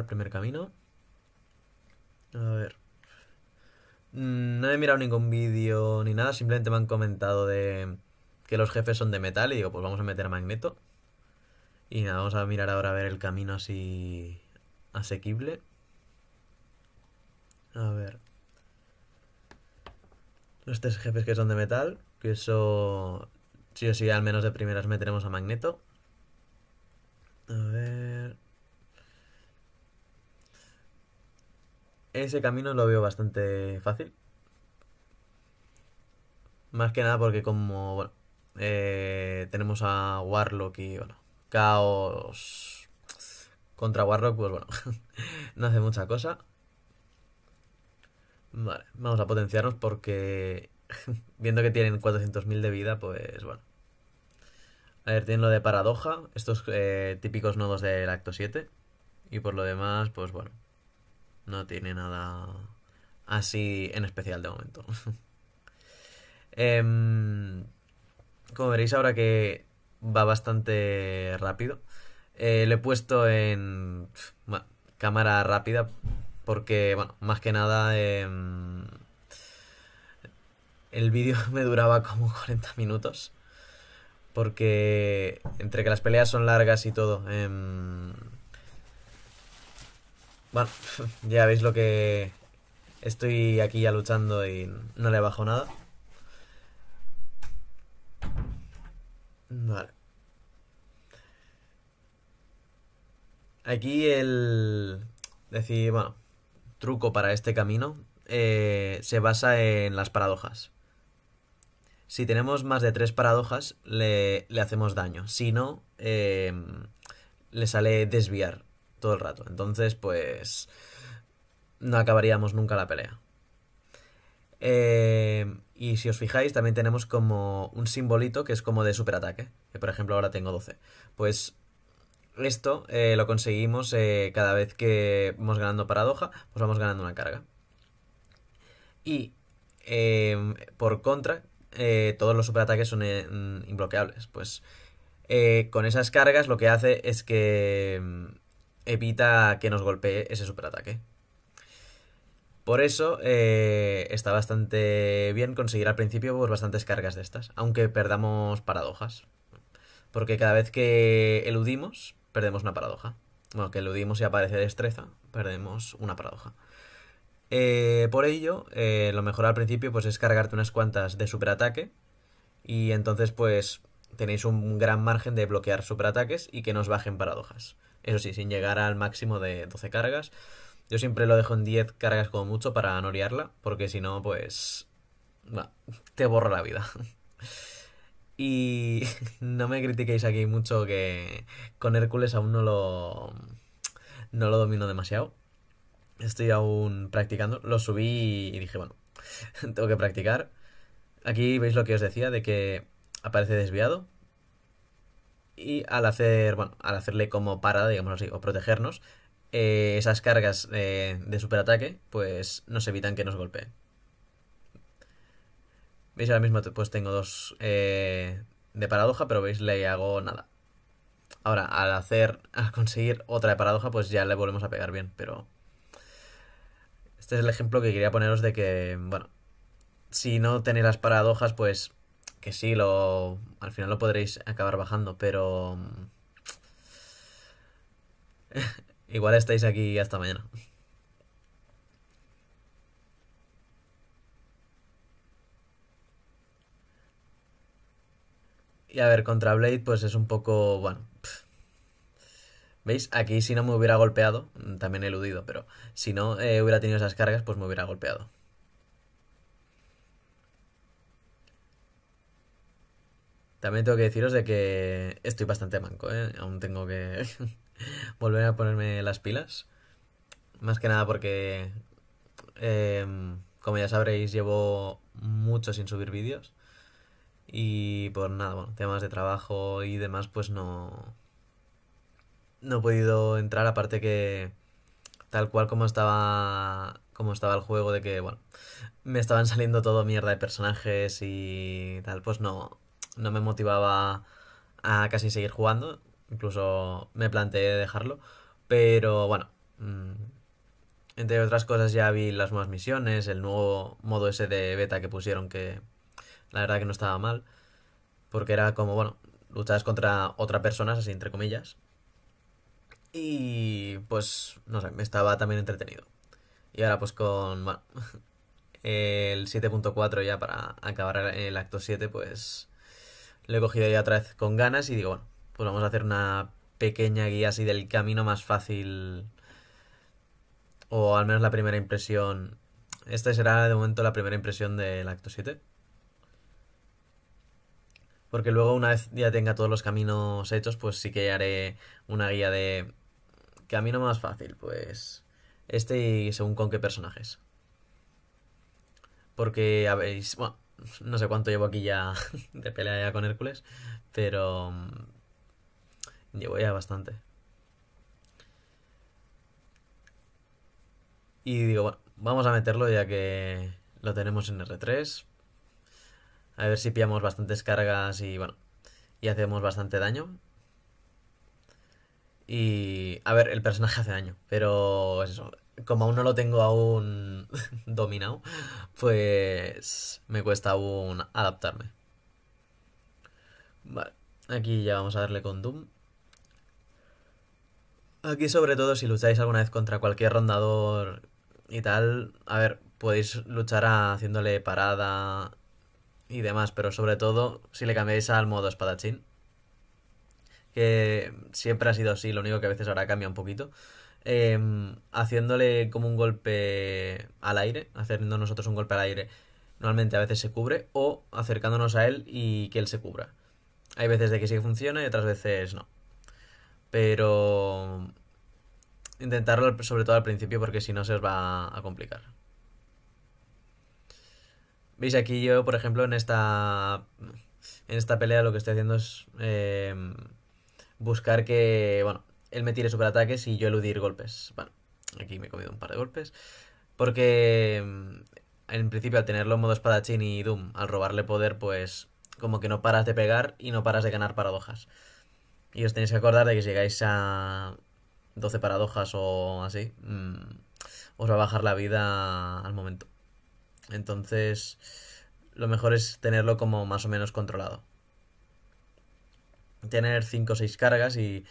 el primer camino. A ver. Mm, no he mirado ningún vídeo ni nada, simplemente me han comentado de que los jefes son de metal y digo, pues vamos a meter a Magneto. Y nada, vamos a mirar ahora a ver el camino así asequible. A ver. Los tres jefes que son de metal, que eso sí o sí, al menos de primeras meteremos a Magneto. A ver. ese camino lo veo bastante fácil. Más que nada porque como, bueno, eh, tenemos a Warlock y, bueno, Caos contra Warlock, pues bueno, no hace mucha cosa. Vale, vamos a potenciarnos porque viendo que tienen 400.000 de vida, pues bueno. A ver, tienen lo de paradoja, estos eh, típicos nodos del acto 7. Y por lo demás, pues bueno, no tiene nada así en especial de momento. Em, como veréis ahora que va bastante rápido, eh, le he puesto en cámara rápida porque, bueno, más que nada em, el vídeo me duraba como 40 minutos porque entre que las peleas son largas y todo... Em, bueno, ya veis lo que... Estoy aquí ya luchando y no le bajo nada. Vale. Aquí el... Decir, bueno, truco para este camino eh, se basa en las paradojas. Si tenemos más de tres paradojas, le, hacemos daño. Si no, eh, le sale desviar todo el rato. Entonces, pues no acabaríamos nunca la pelea. Eh, y si os fijáis, también tenemos como un simbolito que es como de superataque. Que por ejemplo ahora tengo 12. Pues esto eh, lo conseguimos eh, cada vez que vamos ganando paradoja, pues vamos ganando una carga. Y em, por contra, todos los superataques son mm, imbloqueables Pues con esas cargas lo que hace es que em, evita que nos golpee ese superataque. Por eso eh, está bastante bien conseguir al principio pues, bastantes cargas de estas, aunque perdamos paradojas. Porque cada vez que eludimos, perdemos una paradoja. Bueno, que eludimos y aparece destreza, perdemos una paradoja. Eh, por ello, eh, lo mejor al principio pues, es cargarte unas cuantas de superataque y entonces pues tenéis un gran margen de bloquear superataques y que nos bajen paradojas. Eso sí, sin llegar al máximo de 12 cargas. Yo siempre lo dejo en 10 cargas como mucho para anorearla porque si no, pues... te borra la vida. y no me critiquéis aquí mucho que con Hércules aún no lo... No lo domino demasiado. Estoy aún practicando. Lo subí y dije, bueno, tengo que practicar. Aquí veis lo que os decía de que aparece desviado y al hacer, bueno, al hacerle como parada, digamos así, o protegernos, eh, esas cargas de superataque, pues nos evitan que nos golpeen. ¿Veis? Ahora mismo pues tengo dos eh, de paradoja, pero veis, le hago nada. Ahora, al hacer, al conseguir otra de paradoja, pues ya le volvemos a pegar bien, pero... Este es el ejemplo que quería poneros de que, bueno, si no tenéis las paradojas, pues que sí, lo, al final lo podréis acabar bajando, pero... Mm, igual estáis aquí hasta mañana. Y a ver, contra Blade, pues es un poco. Bueno. ¿Veis? Aquí si no me hubiera golpeado, mm, también he eludido, pero si no eh, hubiera tenido esas cargas, pues me hubiera golpeado. También tengo que deciros de que estoy bastante manco, ¿eh? Aún tengo que volver a ponerme las pilas. Más que nada porque, em, como ya sabréis, llevo mucho sin subir vídeos. Y por pues nada, bueno, temas de trabajo y demás, pues no... No he podido entrar, aparte que tal cual como estaba como estaba el juego de que, bueno, me estaban saliendo todo mierda de personajes y tal, pues no, no me motivaba a casi seguir jugando. Incluso me planteé dejarlo. Pero bueno, mm, entre otras cosas ya vi las nuevas misiones, el nuevo modo ese de beta que pusieron que la verdad que no estaba mal. Porque era como, bueno, Luchas contra otras personas, así entre comillas. Y pues, no sé, me estaba también entretenido. Y ahora pues con, el 7.4 ya para acabar el acto 7, pues lo he cogido ya otra vez con ganas y digo, bueno, pues vamos a hacer una pequeña guía así del camino más fácil. O al menos la primera impresión. Esta será de momento la primera impresión del acto 7. Porque luego una vez ya tenga todos los caminos hechos, pues sí que haré una guía de camino más fácil, pues este y según con qué personajes. Porque habéis, bueno, no sé cuánto llevo aquí ya de pelea con Hércules, pero mm, llevo ya bastante. Y digo, bueno, vamos a meterlo ya que lo tenemos en R3. A ver si pillamos bastantes cargas y bueno, y hacemos bastante daño. Y a ver, el personaje hace daño, pero es eso como aún no lo tengo aún dominado, pues me cuesta aún adaptarme. Vale, aquí ya vamos a darle con Doom. Aquí sobre todo si lucháis alguna vez contra cualquier rondador y tal, a ver, podéis luchar haciéndole parada y demás, pero sobre todo si le cambiáis al modo espadachín, que siempre ha sido así, lo único que a veces ahora cambia un poquito, Em, haciéndole como un golpe al aire, haciendo nosotros un golpe al aire, normalmente a veces se cubre, o acercándonos a él y que él se cubra. Hay veces de que sí funciona y otras veces no. Pero intentarlo sobre todo al principio porque si no se os va a complicar. Veis aquí yo, por ejemplo, en esta, en esta pelea lo que estoy haciendo es em, buscar que, bueno, él me tire superataques y yo eludir golpes. Bueno, aquí me he comido un par de golpes. Porque mm, en principio al tenerlo en modo espadachín y Doom, al robarle poder, pues como que no paras de pegar y no paras de ganar paradojas. Y os tenéis que acordar de que si llegáis a 12 paradojas o así, mm, os va a bajar la vida al momento. Entonces, lo mejor es tenerlo como más o menos controlado. Tener 5 o 6 cargas y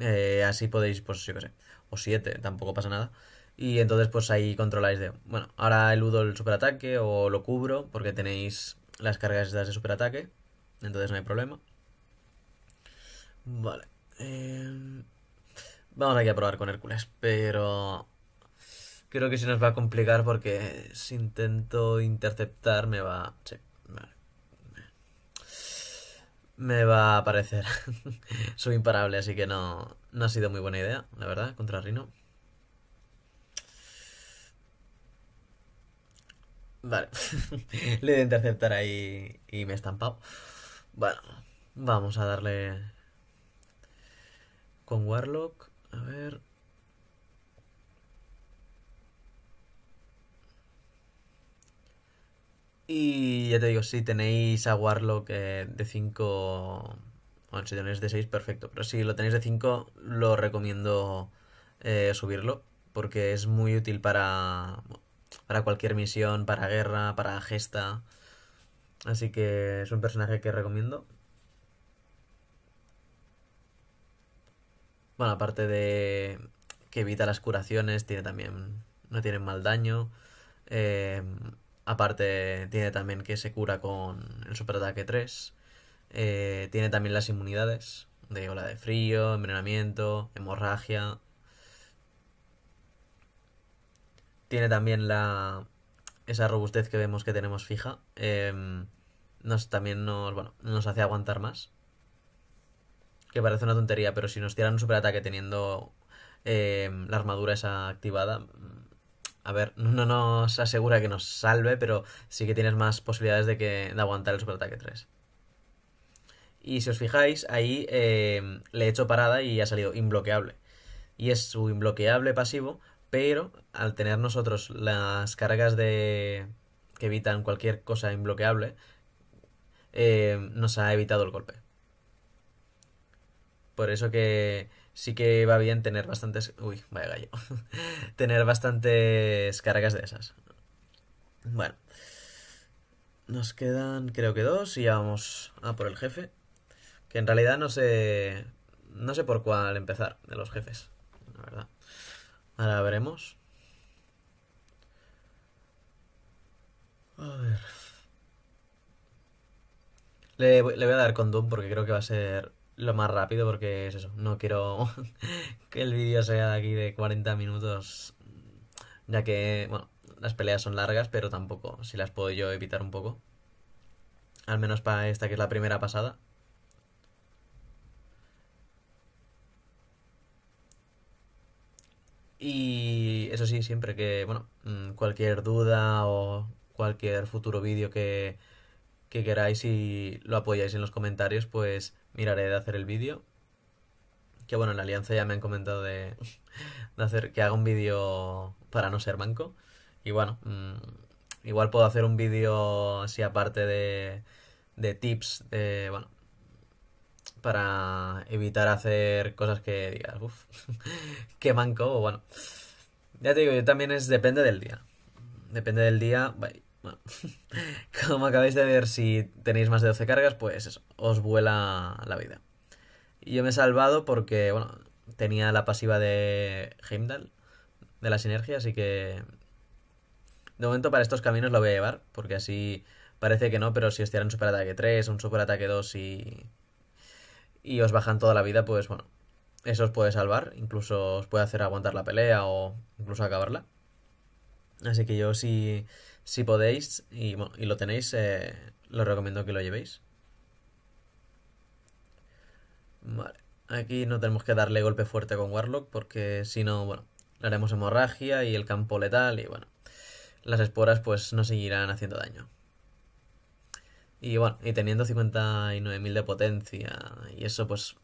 eh, así podéis, pues yo qué sé, o 7, tampoco pasa nada. Y entonces pues ahí controláis de, bueno, ahora eludo el superataque o lo cubro porque tenéis las cargas de superataque, entonces no hay problema. Vale. Eh, vamos aquí a probar con Hércules, pero creo que se nos va a complicar porque si intento interceptar me va... Sí, vale me va a aparecer. Soy imparable, así que no, no ha sido muy buena idea, la verdad, contra Rino. Vale, le he de interceptar ahí y me he estampado. Bueno, vamos a darle con Warlock. A ver. Y ya te digo, si tenéis a Warlock eh, de 5... Bueno, si tenéis de 6, perfecto. Pero si lo tenéis de 5, lo recomiendo eh, subirlo. Porque es muy útil para, para cualquier misión, para guerra, para gesta. Así que es un personaje que recomiendo. Bueno, aparte de que evita las curaciones, tiene también. No tiene mal daño. Eh, Aparte, tiene también que se cura con el superataque 3. Eh, tiene también las inmunidades de ola de frío, envenenamiento, hemorragia. Tiene también la esa robustez que vemos que tenemos fija. Em, nos, también nos, bueno, nos hace aguantar más. Que parece una tontería, pero si nos tiran un superataque teniendo em, la armadura esa activada, a ver, no nos asegura que nos salve, pero sí que tienes más posibilidades de, que, de aguantar el superataque 3. Y si os fijáis, ahí eh, le he hecho parada y ha salido imbloqueable. Y es su imbloqueable pasivo, pero al tener nosotros las cargas de que evitan cualquier cosa imbloqueable, eh, nos ha evitado el golpe. Por eso que sí que va bien tener bastantes. Uy, vaya gallo. tener bastantes cargas de esas. Bueno. Nos quedan, creo que dos, y ya vamos a por el jefe. Que en realidad no sé. No sé por cuál empezar de los jefes, la verdad. Ahora veremos. A ver. Le, le voy a dar con Doom porque creo que va a ser lo más rápido porque es eso, no quiero que el vídeo sea de aquí de 40 minutos, ya que, bueno, las peleas son largas, pero tampoco, si las puedo yo evitar un poco. Al menos para esta que es la primera pasada. Y eso sí, siempre que, bueno, mm, cualquier duda o cualquier futuro vídeo que, que queráis y lo apoyáis en los comentarios, pues miraré de hacer el vídeo. Que bueno, en la Alianza ya me han comentado de, hacer que haga un vídeo para no ser manco. Y bueno, mm, igual puedo hacer un vídeo así aparte de, de tips, de, bueno, para evitar hacer cosas que digas, uff, qué manco, o bueno. Ya te digo, yo también es depende del día. Depende del día. como acabáis de ver, si tenéis más de 12 cargas, pues os vuela la vida. Yo me he salvado porque, bueno, tenía la pasiva de Heimdall, de la sinergia, así que... De momento para estos caminos lo voy a llevar, porque así parece que no, pero si os tiran un superataque 3, un superataque 2 y... y os bajan toda la vida, pues bueno, eso os puede salvar, incluso os puede hacer aguantar la pelea o incluso acabarla. Así que yo sí... Si si podéis y, y lo tenéis, eh, lo recomiendo que lo llevéis. Vale. Aquí no tenemos que darle golpe fuerte con Warlock porque si no, bueno, le haremos hemorragia y el campo letal y bueno, las esporas pues no seguirán haciendo daño. Y bueno, y teniendo 59.000 de potencia y eso pues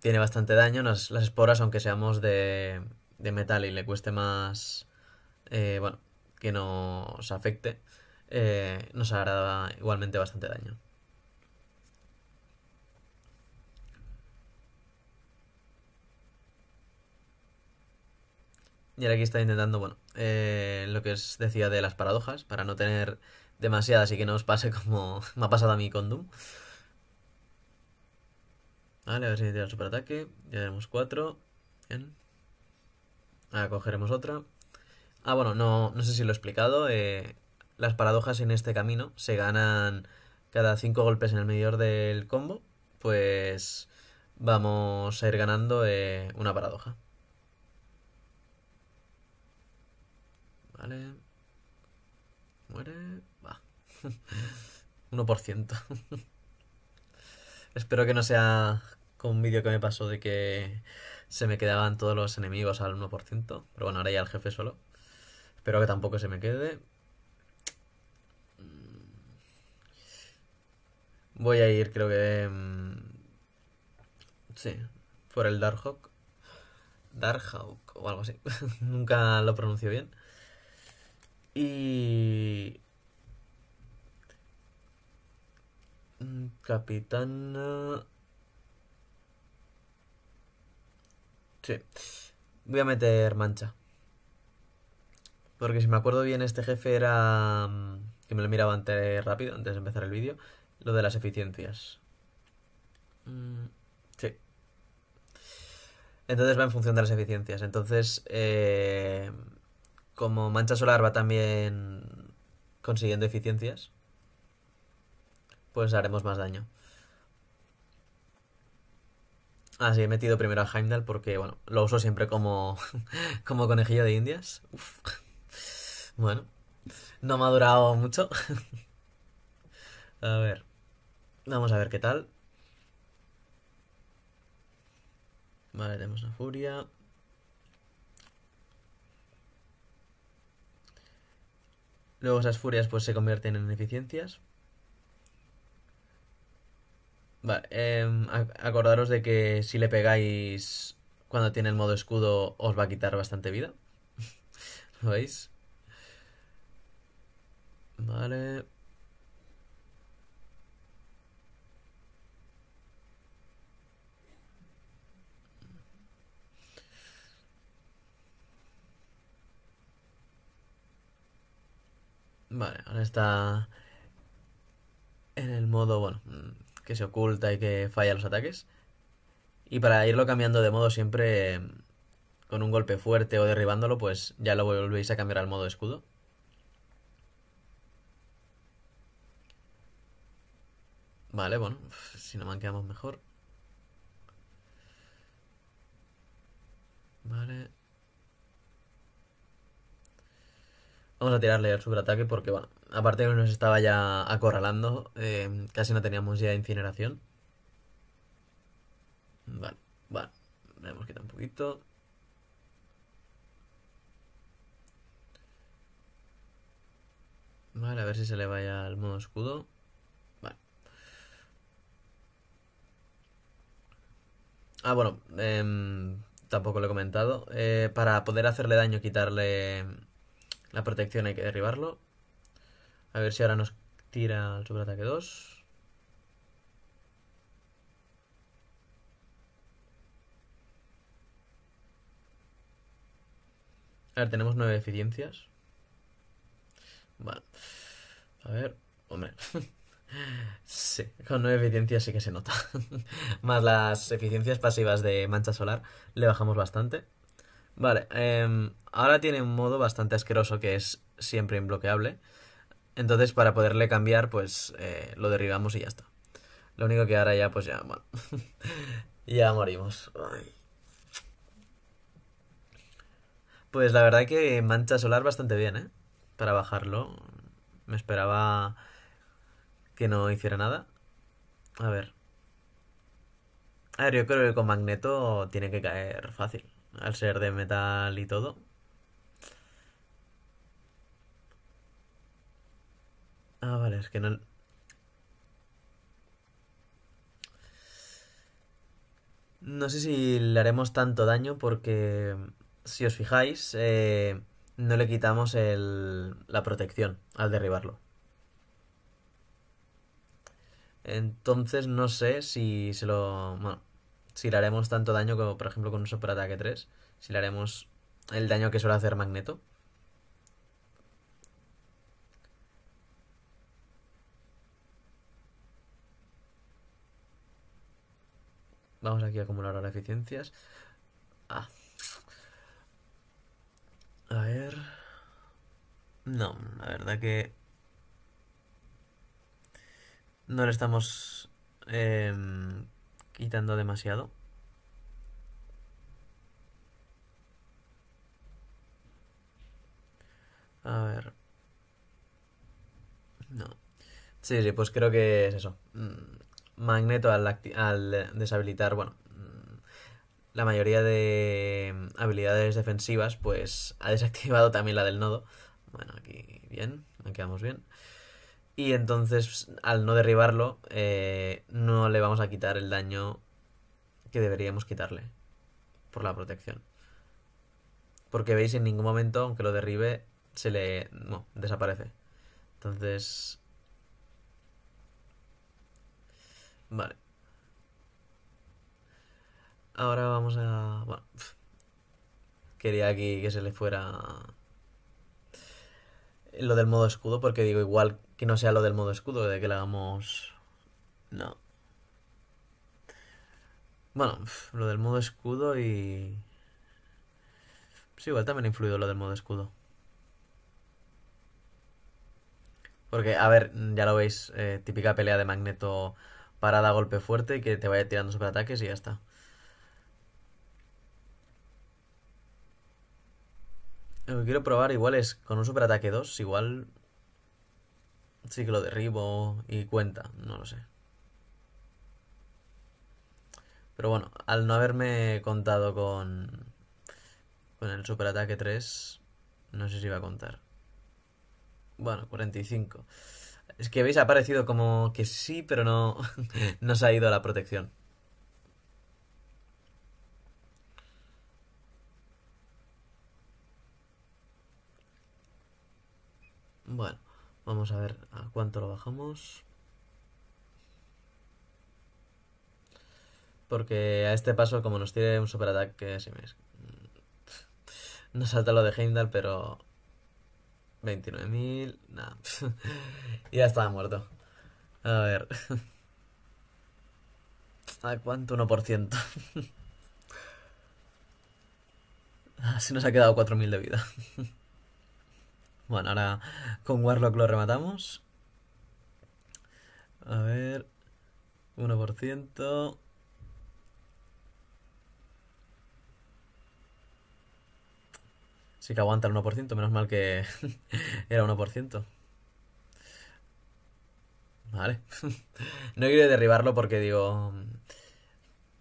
tiene bastante daño, las, esporas aunque seamos de, de metal y le cueste más, eh, bueno, que nos afecte, eh, nos hará igualmente bastante daño. Y ahora aquí está intentando, bueno, eh, lo que os decía de las paradojas, para no tener demasiadas y que no os pase como me ha pasado a mí con Doom. Vale, a ver si tira el superataque. Ya tenemos cuatro. Ahora cogeremos otra. Ah, bueno, no, sé si lo he explicado. Eh, las paradojas en este camino se ganan cada cinco golpes en el medidor del combo. Pues vamos a ir ganando eh, una paradoja. Vale. Muere. Va. 1%. Espero que no sea con un vídeo que me pasó de que se me quedaban todos los enemigos al 1%. Pero bueno, ahora ya el jefe solo. Espero que tampoco se me quede. Mm. Voy a ir, creo que... Mm, sí, por el Darkhawk. Darkhawk o algo así. Nunca lo pronuncio bien. Y... Mm, Capitana... Eh, sí. Voy a meter mancha. Porque si me acuerdo bien, este jefe era. Mm, que me lo miraba antes rápido, antes de empezar el vídeo. Lo de las eficiencias. Mm. sí. Entonces va en función de las eficiencias. Entonces, eh, como Mancha Solar va también consiguiendo eficiencias, pues haremos más daño. Ah, he metido primero a Heimdall porque, bueno, lo uso siempre como, como conejillo de indias. Uf. Bueno, no me ha durado mucho. a ver, vamos a ver qué tal. Vale, tenemos la furia. Luego esas furias pues se convierten en eficiencias. Vale, em, acordaros de que si le pegáis cuando tiene el modo escudo os va a quitar bastante vida. ¿Lo veis? Vale. Vale, ahora está en el modo, bueno, mm, que se oculta y que falla los ataques. Y para irlo cambiando de modo siempre mm, con un golpe fuerte o derribándolo, pues ya lo volvéis a cambiar al modo escudo. Vale, bueno, si no manqueamos mejor. Vale. Vamos a tirarle al superataque porque, bueno, aparte que nos estaba ya acorralando, em, casi no teníamos ya incineración. Vale, vale. Le hemos quitado un poquito. Vale, a ver si se le vaya al modo escudo. Ah, bueno, em, tampoco lo he comentado. Eh, para poder hacerle daño, quitarle la protección hay que derribarlo. A ver si ahora nos tira el superataque 2. A ver, tenemos 9 eficiencias. Vale. A ver, hombre. Sí, con nueve eficiencias sí que se nota. Más las eficiencias pasivas de mancha solar, le bajamos bastante. Vale, em, ahora tiene un modo bastante asqueroso que es siempre imbloqueable. Entonces, para poderle cambiar, pues eh, lo derribamos y ya está. Lo único que ahora ya, pues ya, bueno. ya morimos. Pues la verdad que mancha solar bastante bien, ¿eh? Para bajarlo. Me esperaba que no hiciera nada. A ver. A ver, yo creo que con Magneto tiene que caer fácil. Al ser de metal y todo. Ah, vale, es que no... No sé si le haremos tanto daño porque, si os fijáis, eh, no le quitamos el... la protección al derribarlo. Entonces no sé si se lo... Bueno, si le haremos tanto daño como, por ejemplo, con un superataque 3. Si le haremos el daño que suele hacer Magneto. Vamos aquí a acumular ahora eficiencias. Ah. A ver... No, la verdad que no le estamos em, quitando demasiado. A ver. No. Sí, sí, pues creo que es eso. Mm, Magneto al, al deshabilitar, bueno, mm, la mayoría de habilidades defensivas, pues ha desactivado también la del nodo. Bueno, aquí bien, aquí vamos bien. Y entonces, al no derribarlo, eh, no le vamos a quitar el daño que deberíamos quitarle por la protección. Porque veis, en ningún momento, aunque lo derribe, se le... No, desaparece. Entonces... Vale. Ahora vamos a... Bueno, quería aquí que se le fuera... Lo del modo escudo, porque digo, igual no sea lo del modo escudo, de que le hagamos... No. Bueno, lo del modo escudo y... Sí, igual también ha influido lo del modo escudo. Porque, a ver, ya lo veis, eh, típica pelea de Magneto parada, golpe fuerte, que te vaya tirando superataques y ya está. Lo que quiero probar igual es con un superataque 2, igual Sí que lo derribo y cuenta, no lo sé. Pero bueno, al no haberme contado con, con el superataque 3, no sé si iba a contar. Bueno, 45. Es que veis, ha parecido como que sí, pero no, no se ha ido a la protección. Bueno. Vamos a ver a cuánto lo bajamos. Porque a este paso, como nos tiene un superataque, si me... Nos salta lo de Heimdall, pero... 29.000... Nada. ya estaba muerto. A ver. ¿A cuánto 1%? Así ah, nos ha quedado 4.000 de vida. Bueno, ahora con Warlock lo rematamos. A ver. 1%. Sí que aguanta el 1%, menos mal que era 1%. Vale. no quiero derribarlo porque digo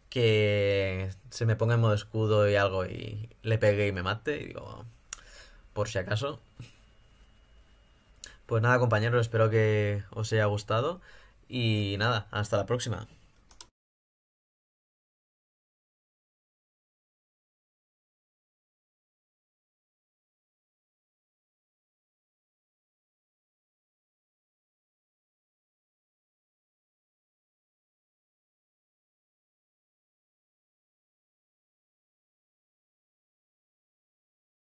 que se me ponga en modo escudo y algo y le pegue y me mate y digo, por si acaso. Pues nada, compañeros, espero que os haya gustado. Y nada, hasta la próxima.